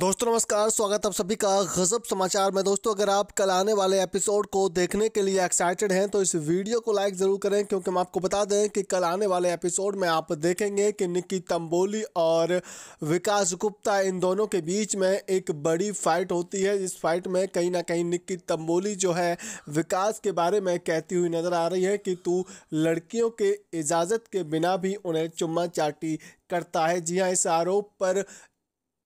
दोस्तों नमस्कार स्वागत आप सभी का गजब समाचार में दोस्तों अगर आप कल आने वाले एपिसोड को देखने के लिए एक्साइटेड हैं तो इस वीडियो को लाइक ज़रूर करें क्योंकि हम आपको बता दें कि कल आने वाले एपिसोड में आप देखेंगे कि निक्की तंबोली और विकास गुप्ता इन दोनों के बीच में एक बड़ी फाइट होती है इस फाइट में कहीं ना कहीं निक्की तंबोली जो है विकास के बारे में कहती हुई नज़र आ रही है कि तू लड़कियों के इजाज़त के बिना भी उन्हें चुम्मा चाटी करता है जी हाँ इस आरोप पर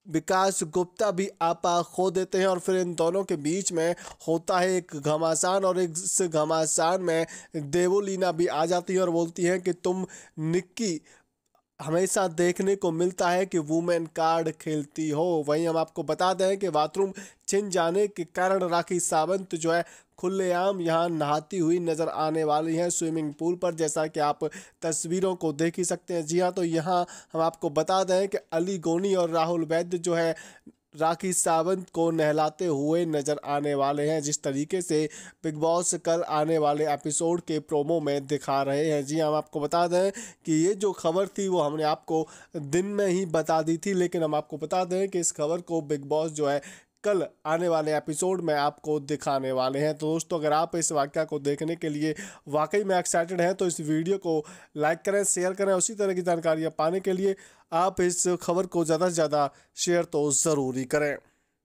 विकास गुप्ता भी आपा खो देते हैं और फिर इन दोनों के बीच में होता है एक घमासान और इस घमासान में देवोलीना भी आ जाती है और बोलती है कि तुम निक्की हमेशा देखने को मिलता है कि वुमेन कार्ड खेलती हो वहीं हम आपको बता दें कि बाथरूम छिन जाने के कारण राखी सावंत जो है खुलेआम यहाँ नहाती हुई नज़र आने वाली हैं स्विमिंग पूल पर जैसा कि आप तस्वीरों को देख ही सकते हैं जी हाँ तो यहाँ हम आपको बता दें कि अली गोनी और राहुल वैद्य जो है राखी सावंत को नहलाते हुए नजर आने वाले हैं जिस तरीके से बिग बॉस कल आने वाले एपिसोड के प्रोमो में दिखा रहे हैं जी हाँ, हम आपको बता दें कि ये जो खबर थी वो हमने आपको दिन में ही बता दी थी लेकिन हम आपको बता दें कि इस खबर को बिग बॉस जो है कल आने वाले एपिसोड में आपको दिखाने वाले हैं तो दोस्तों अगर आप इस वाक्य को देखने के लिए वाकई में एक्साइटेड हैं तो इस वीडियो को लाइक करें शेयर करें उसी तरह की जानकारियाँ पाने के लिए आप इस खबर को ज़्यादा से ज़्यादा शेयर तो ज़रूरी करें